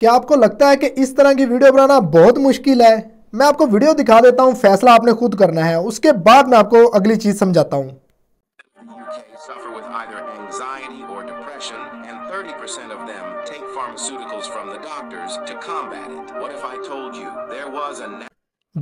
क्या आपको लगता है कि इस तरह की वीडियो बनाना बहुत मुश्किल है मैं आपको वीडियो दिखा देता हूँ फैसला आपने खुद करना है उसके बाद मैं आपको अगली चीज समझाता हूँ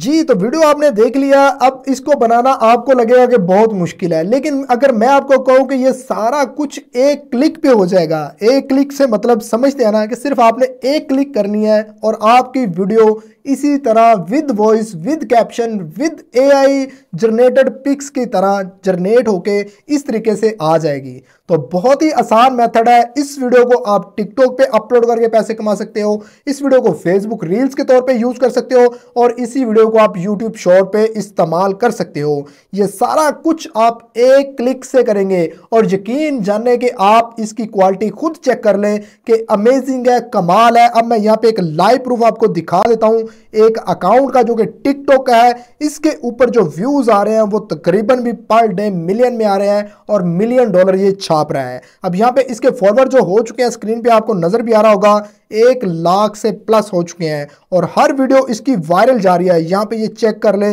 जी तो वीडियो आपने देख लिया अब इसको बनाना आपको लगेगा कि बहुत मुश्किल है लेकिन अगर मैं आपको कहूं कि ये सारा कुछ एक क्लिक पे हो जाएगा एक क्लिक से मतलब समझते हैं ना कि सिर्फ आपने एक क्लिक करनी है और आपकी वीडियो इसी तरह with voice with caption with AI generated pics की तरह जनरेट होके इस तरीके से आ जाएगी तो बहुत ही आसान मेथड है इस वीडियो को आप टिकटॉक पे अपलोड करके पैसे कमा सकते हो इस वीडियो को फेसबुक रील्स के तौर पे यूज कर सकते हो और इसी वीडियो को आप यूट्यूब शॉर्ट पे इस्तेमाल कर सकते हो ये सारा कुछ आप एक क्लिक से करेंगे और यकीन जानने के आप इसकी क्वालिटी खुद चेक कर लें कि अमेजिंग है कमाल है अब मैं यहाँ पे एक लाइव प्रूफ आपको दिखा देता हूँ एक अकाउंट का जो कि टिकटॉक है इसके ऊपर जो व्यूज़ आ रहे हैं वो तकरीबन भी पर डे मिलियन में आ रहे हैं और मिलियन डॉलर ये छाप रहा है अब यहाँ पे इसके फॉरवर्ड जो हो चुके हैं स्क्रीन पे आपको नज़र भी आ रहा होगा एक लाख से प्लस हो चुके हैं और हर वीडियो इसकी वायरल जा रही है यहाँ पे ये चेक कर ले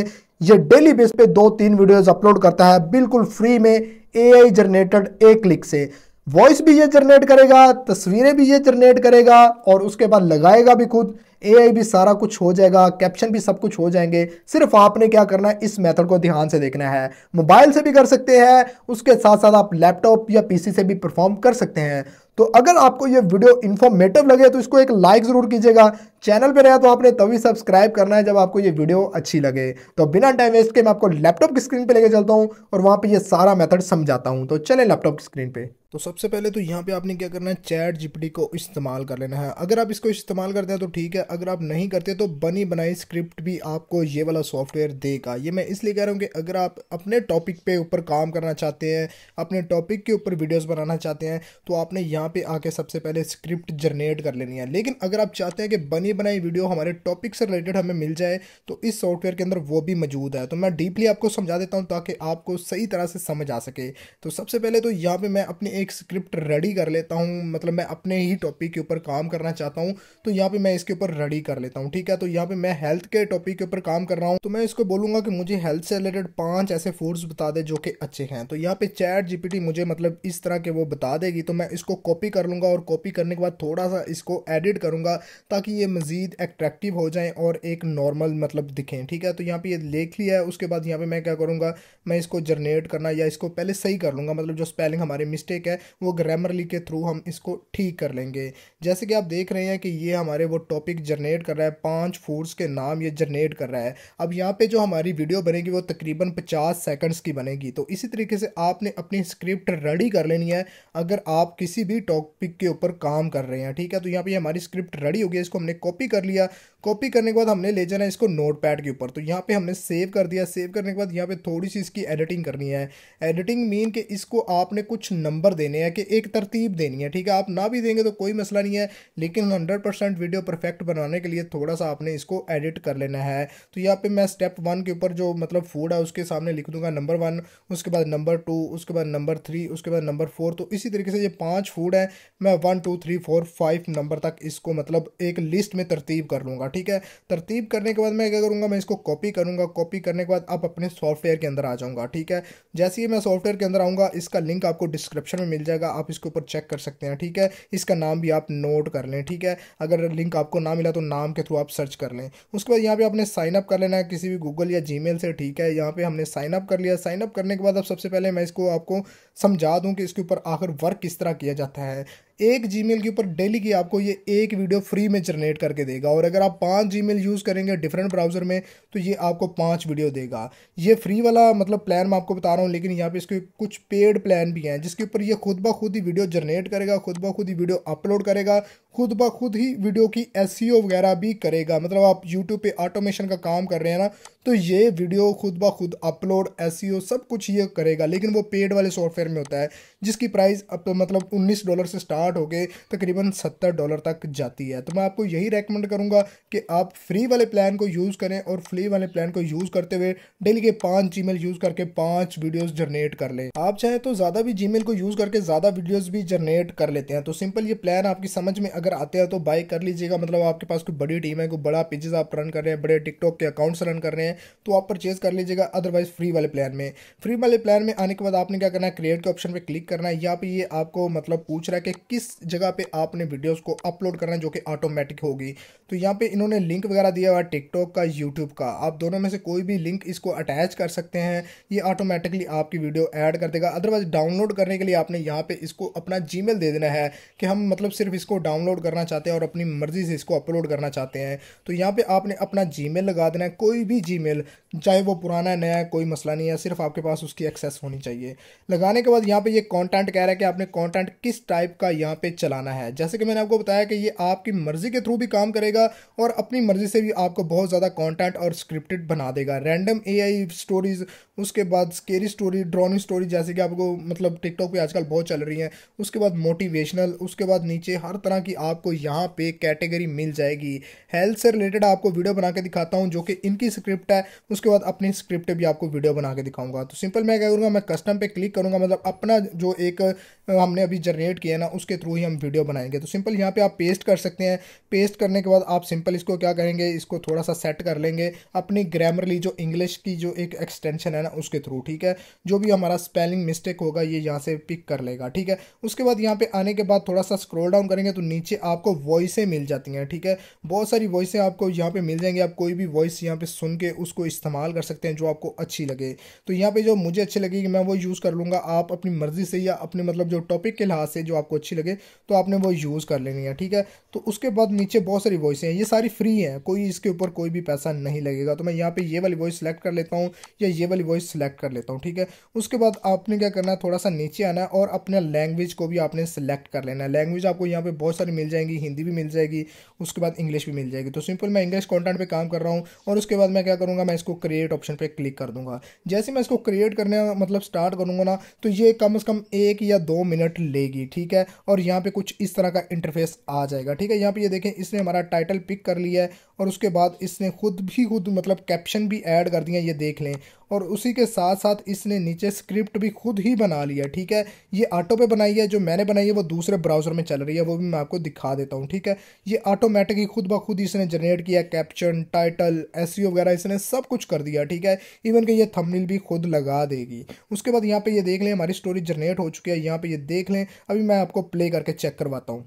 ये डेली बेस पे दो तीन वीडियोस अपलोड करता है बिल्कुल फ्री में एआई जनरेटेड एक क्लिक से वॉइस भी ये जनरेट करेगा तस्वीरें भी ये जनरेट करेगा और उसके बाद लगाएगा भी खुद एआई भी सारा कुछ हो जाएगा कैप्शन भी सब कुछ हो जाएंगे सिर्फ आपने क्या करना है इस मेथड को ध्यान से देखना है मोबाइल से भी कर सकते हैं उसके साथ साथ आप लैपटॉप या पीसी से भी परफॉर्म कर सकते हैं तो अगर आपको ये वीडियो इन्फॉर्मेटिव लगे तो इसको एक लाइक ज़रूर कीजिएगा चैनल पर रहा तो आपने तभी सब्सक्राइब करना है जब आपको ये वीडियो अच्छी लगे तो बिना टाइम वेस्ट के मैं आपको लैपटॉप की स्क्रीन पर लेके चलता हूँ और वहाँ पर ये सारा मेथड समझाता हूँ तो चलें लैपटॉप की स्क्रीन पे तो सबसे पहले तो यहाँ पे आपने क्या करना है चैट जीपीटी को इस्तेमाल कर लेना है अगर आप इसको इस्तेमाल करते हैं तो ठीक है अगर आप नहीं करते तो बनी बनाई स्क्रिप्ट भी आपको ये वाला सॉफ्टवेयर देगा ये मैं इसलिए कह रहा हूँ कि अगर आप अपने टॉपिक पे ऊपर काम करना चाहते हैं अपने टॉपिक के ऊपर वीडियोज़ बनाना चाहते हैं तो आपने यहाँ पे आके सबसे पहले स्क्रिप्ट जनरेट कर लेनी है लेकिन अगर आप चाहते हैं कि बनी बनाई वीडियो हमारे टॉपिक से रिलेटेड हमें मिल जाए तो इस सॉफ्टवेयर के अंदर वो भी मौजूद है तो मैं डीपली आपको समझा देता हूँ ताकि आपको सही तरह से समझ आ सके तो सबसे पहले तो यहाँ पर मैं अपनी एक स्क्रिप्ट रेडी कर लेता हूँ मतलब मैं अपने ही टॉपिक के ऊपर काम करना चाहता हूँ तो यहाँ पर मैं इसके ऊपर रेडी कर लेता हूँ ठीक है तो यहाँ पर मैं हेल्थ के टॉपिक के ऊपर काम कर रहा हूँ तो मैं इसको बोलूँगा कि मुझे हेल्थ से रिलेटेड पाँच ऐसे फूड्स बता दे जो कि अच्छे हैं तो यहाँ पर चैट जीपीटी मुझे मतलब इस तरह के वो बता देगी तो मैं इसको कॉपी कर लूँगा और कॉपी करने के बाद थोड़ा सा इसको एडिट करूँगा ताकि ये मज़ीद एट्रैक्टिव हो जाएँ और एक नॉर्मल मतलब दिखें ठीक है तो यहाँ पर ये लेख लिया है उसके बाद यहाँ पर मैं क्या करूँगा मैं इसको जनरेट करना या इसको पहले सही कर लूँगा मतलब जो स्पेलिंग हमारे मिस्टेक है वो ग्रामरली के थ्रू हम इसको ठीक कर लेंगे जैसे कि आप देख रहे हैं कि ये हमारे वो टॉपिक जनरेट कर रहा है पांच फूड्स के नाम ये जनरेट कर रहा है अब यहाँ पे जो हमारी वीडियो बनेगी वो तकरीबन पचास सेकंड्स की बनेगी तो इसी तरीके से आपने अपनी स्क्रिप्ट रेडी कर लेनी है अगर आप किसी भी टॉपिक के ऊपर काम कर रहे हैं ठीक है तो यहाँ पे हमारी स्क्रिप्ट रेडी हो गई इसको हमने कॉपी कर लिया कॉपी करने के बाद हमने ले जाना है इसको नोट पैड के ऊपर तो यहाँ पे हमने सेव कर दिया सेव करने के बाद यहाँ पे थोड़ी सी इसकी एडिटिंग करनी है एडिटिंग मीन कि इसको आपने कुछ नंबर देने हैं कि एक तरतीब देनी है ठीक है आप ना भी देंगे तो कोई मसला नहीं है लेकिन हंड्रेड परसेंट वीडियो परफेक्ट बनाने के लिए थोड़ा सा आपने इसको एडिट कर लेना है तो यहाँ पर मैं स्टेप वन के ऊपर जो मतलब फूड है उसके सामने लिख दूंगा नंबर वन उसके बाद नंबर टू उसके बाद नंबर थ्री उसके बाद नंबर फोर तो इसी तरीके से ये पाँच फूड है मैं one two three four five number तक इसको मतलब एक लिस्ट में तरतीब कर लूँगा ठीक है तरतीब करने के बाद मैं क्या करूँगा मैं इसको कॉपी करूँगा कॉपी करने के बाद आप अपने सॉफ्टवेयर के अंदर आ जाऊँगा ठीक है जैसे ही मैं सॉफ्टवेयर के अंदर आऊँगा इसका लिंक आपको डिस्क्रिप्शन में मिल जाएगा आप इसके ऊपर चेक कर सकते हैं ठीक है इसका नाम भी आप नोट कर लें ठीक है अगर लिंक आपको ना मिला तो नाम के थ्रू आप सर्च कर लें उसके बाद यहाँ पर आपने साइनअप कर लेना है किसी भी गूगल या जी से ठीक है यहाँ पर हमने साइनअप कर लिया साइनअप करने के बाद अब सबसे पहले मैं इसको आपको समझा दूँ कि इसके ऊपर आखिर वर्क किस तरह किया जाता है एक जी के ऊपर डेली की आपको ये एक वीडियो फ्री में जनरेट करके देगा और अगर आप पाँच जी यूज़ करेंगे डिफरेंट ब्राउज़र में तो ये आपको पाँच वीडियो देगा ये फ्री वाला मतलब प्लान मैं आपको बता रहा हूँ लेकिन यहाँ पे इसके कुछ पेड प्लान भी हैं जिसके ऊपर ये खुद ब खुद ही वीडियो जनरेट करेगा खुद ब खुद ही वीडियो अपलोड करेगा खुद ब खुद ही वीडियो की एस e वगैरह भी करेगा मतलब आप यूट्यूब पे ऑटोमेशन का काम कर रहे हैं ना तो ये वीडियो खुद ब खुद अपलोड एस e सब कुछ ये करेगा लेकिन वो पेड वाले सॉफ्टवेयर में होता है जिसकी प्राइस अब तो मतलब 19 डॉलर से स्टार्ट होकर तकरीबन 70 डॉलर तक जाती है तो मैं आपको यही रेकमेंड करूँगा कि आप फ्री वाले प्लान को यूज़ करें और फ्री वाले प्लान को यूज़ करते हुए डेली के पाँच जी यूज़ करके पाँच वीडियोज़ जनरेट कर लें आप चाहें तो ज़्यादा भी जी को यूज़ करके ज़्यादा वीडियोज़ भी जनरेट कर लेते हैं तो सिंपल ये प्लान आपकी समझ में अगर आते हैं तो बाई कर लीजिएगा मतलब आपके पास कोई बड़ी टीम है कोई बड़ा पेजेस आप रन कर रहे हैं बड़े टिकटॉक के अकाउंट्स रन कर रहे हैं तो आप परचेज कर लीजिएगा अदरवाइज फ्री वाले प्लान में फ्री वाले प्लान में आने के बाद आपने क्या करना है क्रिएट के ऑप्शन पर क्लिक करना है यहाँ फिर ये आपको मतलब पूछ रहा है कि किस जगह पर आपने वीडियोज़ को अपलोड करना है जो कि ऑटोमेटिक होगी तो यहाँ पर इन्होंने लिंक वगैरह दिया हुआ है टिकटॉक का यूट्यूब का आप दोनों में से कोई भी लिंक इसको अटैच कर सकते हैं ये ऑटोमेटिकली आपकी वीडियो ऐड कर देगा अदरवाइज डाउनलोड करने के लिए आपने यहाँ पे इसको अपना जीमेल दे देना है कि हम मतलब सिर्फ इसको डाउनलोड अपलोड करना चाहते हैं और अपनी मर्ज़ी से इसको अपलोड करना चाहते हैं तो यहाँ पे आपने अपना जी लगा देना है कोई भी जी चाहे वो पुराना नया कोई मसला नहीं है सिर्फ आपके पास उसकी एक्सेस होनी चाहिए लगाने के बाद यहाँ पे ये कॉन्टेंट कह रहा है कि आपने कॉन्टेंट किस टाइप का यहाँ पे चलाना है जैसे कि मैंने आपको बताया कि ये आपकी मर्ज़ी के थ्रू भी काम करेगा और अपनी मर्ज़ी से भी आपको बहुत ज़्यादा कॉन्टेंट और स्क्रिप्टेड बना देगा रैंडम ए स्टोरीज़ उसके बाद स्केरी स्टोरी ड्रोन स्टोरी जैसे कि आपको मतलब टिकटॉक पे आजकल बहुत चल रही है उसके बाद मोटिवेशनल उसके बाद नीचे हर तरह की आपको यहाँ पे कैटेगरी मिल जाएगी हेल्थ से रिलेटेड आपको वीडियो बना के दिखाता हूँ जो कि इनकी स्क्रिप्ट है उसके बाद अपनी स्क्रिप्ट भी आपको वीडियो बना के दिखाऊंगा तो सिंपल मैं क्या करूँगा मैं कस्टम पे क्लिक करूँगा मतलब अपना जो एक हमने अभी जनरेट किया है ना उसके थ्रू ही हम वीडियो बनाएंगे तो सिंपल यहाँ पे आप पेस्ट कर सकते हैं पेस्ट करने के बाद आप सिंपल इसको क्या करेंगे इसको थोड़ा सा सेट कर लेंगे अपनी ग्रामरली जो इंग्लिश की जो एक एक्सटेंशन है ना उसके थ्रू ठीक है जो भी हमारा स्पेलिंग मिस्टेक होगा ये यहाँ से पिक कर लेगा ठीक है उसके बाद यहाँ पे आने के बाद थोड़ा सा स्क्रोल डाउन करेंगे तो नीचे नीचे आपको वॉइसें मिल जाती हैं ठीक है बहुत सारी वॉइसें आपको यहाँ पे मिल जाएंगी आप कोई भी वॉइस यहाँ पे सुन के उसको इस्तेमाल कर सकते हैं जो आपको अच्छी लगे तो यहाँ पे जो मुझे अच्छी लगेगी मैं वो यूज़ कर लूँगा आप अपनी मर्ज़ी से या अपने मतलब जो टॉपिक के लिहाज से जो आपको अच्छी लगे तो आपने वो यूज़ कर लेनी है ठीक है तो उसके बाद नीचे बहुत सारी वॉइसें हैं ये सारी फ्री हैं कोई इसके ऊपर कोई भी पैसा नहीं लगेगा तो मैं यहाँ पर ये वाली वॉइस सेलेक्ट कर लेता हूँ या ये वाली वॉइस सेलेक्ट कर लेता हूँ ठीक है उसके बाद आपने क्या करना है थोड़ा सा नीचे आना है और अपना लैंग्वेज को भी आपने सेलेक्ट कर लेना है लैंग्वेज आपको यहाँ पर बहुत सारी मिल जाएंगी हिंदी भी मिल जाएगी उसके बाद इंग्लिश भी मिल जाएगी तो सिंपल मैं इंग्लिश कॉन्टेंट पर काम कर रहा हूँ और उसके बाद मैं क्या करूँगा मैं इसको क्रिएट ऑप्शन पर क्लिक कर दूँगा जैसे मैं इसको क्रिएट करने मतलब स्टार्ट करूँगा ना तो ये कम अज़ कम एक या दो मिनट लेगी ठीक है और यहाँ पर कुछ इस तरह का इंटरफेस आ जाएगा ठीक है यहाँ पर ये देखें इसने हमारा टाइटल पिक कर लिया है और उसके बाद इसने खुद भी खुद मतलब कैप्शन भी ऐड कर दिया ये देख लें और उसी के साथ साथ इसने नीचे स्क्रिप्ट भी खुद ही बना लिया ठीक है ये ऑटो पे बनाई है जो मैंने बनाई है वो दूसरे ब्राउज़र में चल रही है वो भी मैं आपको दिखा देता हूँ ठीक है ये ऑटोमेटिक ही खुद ब खुद इसने जनरेट किया कैप्शन टाइटल एस वगैरह इसने सब कुछ कर दिया ठीक है इवन कि ये थमनील भी खुद लगा देगी उसके बाद यहाँ पर ये देख लें हमारी स्टोरी जनरेट हो चुकी है यहाँ पर ये देख लें अभी मैं आपको प्ले करके चेक करवाता हूँ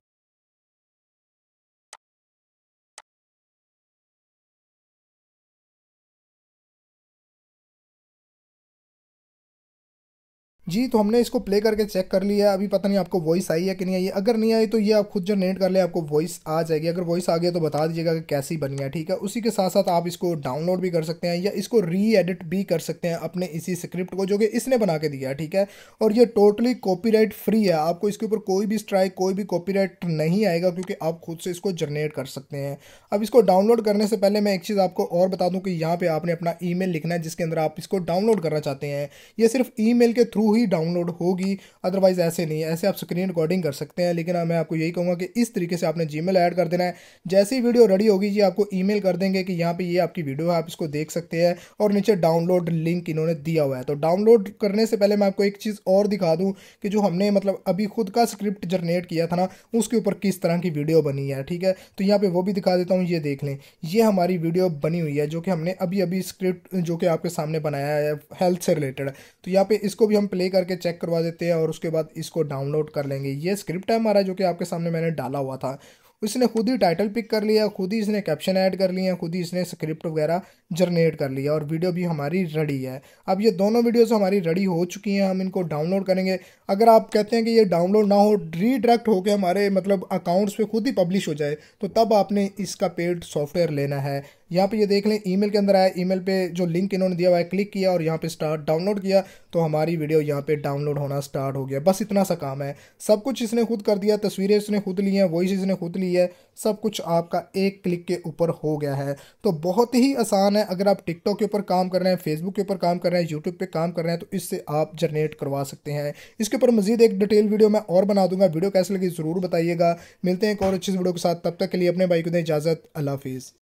जी तो हमने इसको प्ले करके चेक कर लिया अभी पता नहीं आपको वॉइस आई है कि नहीं आई अगर नहीं आई तो ये आप खुद जनरेट कर ले आपको वॉइस आ जाएगी अगर वॉइस आ गया तो बता दीजिएगा कि कैसी बन गया ठीक है उसी के साथ साथ आप इसको डाउनलोड भी कर सकते हैं या इसको री एडिट भी कर सकते हैं अपने इसी स्क्रिप्ट को जो कि इसने बना के दिया ठीक है और ये टोटली कॉपी फ्री है आपको इसके ऊपर कोई भी स्ट्राइक कोई भी कॉपी नहीं आएगा क्योंकि आप खुद से इसको जनरेट कर सकते हैं अब इसको डाउनलोड करने से पहले मैं एक चीज़ आपको और बता दूँ कि यहाँ पर आपने अपना ई लिखना है जिसके अंदर आप इसको डाउनलोड करना चाहते हैं ये सिर्फ ई के थ्रू ही डाउनलोड होगी अदरवाइज़ ऐसे नहीं है ऐसे आप स्क्रीन रिकॉर्डिंग कर सकते हैं लेकिन हाँ, मैं आपको यही कहूँगा कि इस तरीके से आपने जी ऐड कर देना है जैसे ही वीडियो रेडी होगी जी आपको ई कर देंगे कि यहाँ पर ये आपकी वीडियो है आप इसको देख सकते हैं और नीचे डाउनलोड लिंक इन्होंने दिया हुआ है तो डाउनलोड करने से पहले मैं आपको एक चीज़ और दिखा दूँ कि जो हमने मतलब अभी खुद का स्क्रिप्ट जनरेट किया था ना उसके ऊपर किस तरह की वीडियो बनी है ठीक है तो यहाँ पे वो भी दिखा देता हूँ ये देख लें ये हमारी वीडियो बनी हुई है जो कि हमने अभी अभी स्क्रिप्ट जो कि आपके सामने बनाया है हेल्थ से रिलेटेड तो यहाँ पे इसको भी हम प्ले प्ले करके चेक करवा देते हैं और उसके बाद इसको डाउनलोड कर लेंगे ये स्क्रिप्ट है हमारा जो कि आपके सामने मैंने डाला हुआ था इसने खुद ही टाइटल पिक कर लिया खुद ही इसने कैप्शन ऐड कर लिए खुद ही इसने स्क्रिप्ट वगैरह जनरेट कर लिया और वीडियो भी हमारी रेडी है अब ये दोनों वीडियोस हमारी रेडी हो चुकी हैं हम इनको डाउनलोड करेंगे अगर आप कहते हैं कि ये डाउनलोड ना हो रीडायरेक्ट होकर हमारे मतलब अकाउंट्स पे खुद ही पब्लिश हो जाए तो तब आपने इसका पेड सॉफ्टवेयर लेना है यहाँ पे ये देख लें ईमेल के अंदर आया ईमेल पे जो लिंक इन्होंने दिया हुआ है क्लिक किया और यहाँ पे स्टार्ट डाउनलोड किया तो हमारी वीडियो यहाँ पे डाउनलोड होना स्टार्ट हो गया बस इतना सा काम है सब कुछ इसने खुद कर दिया तस्वीरें इसने खुद ली हैं वॉइस इसने खुद ली है सब कुछ आपका एक क्लिक के ऊपर हो गया है तो बहुत ही आसान है अगर आप टिकटॉक के ऊपर काम कर रहे हैं फेसबुक के ऊपर काम कर रहे हैं यूट्यूब पर काम कर रहे हैं तो इससे आप जनरेट करवा सकते हैं इसके ऊपर मजीद एक डिटेल वीडियो मैं और बना दूंगा वीडियो कैसे लगी ज़रूर बताइएगा मिलते हैं एक और अच्छी वीडियो के साथ तब तक के लिए अपने भाई को दें इजाज़त अल्लाह हाफिज़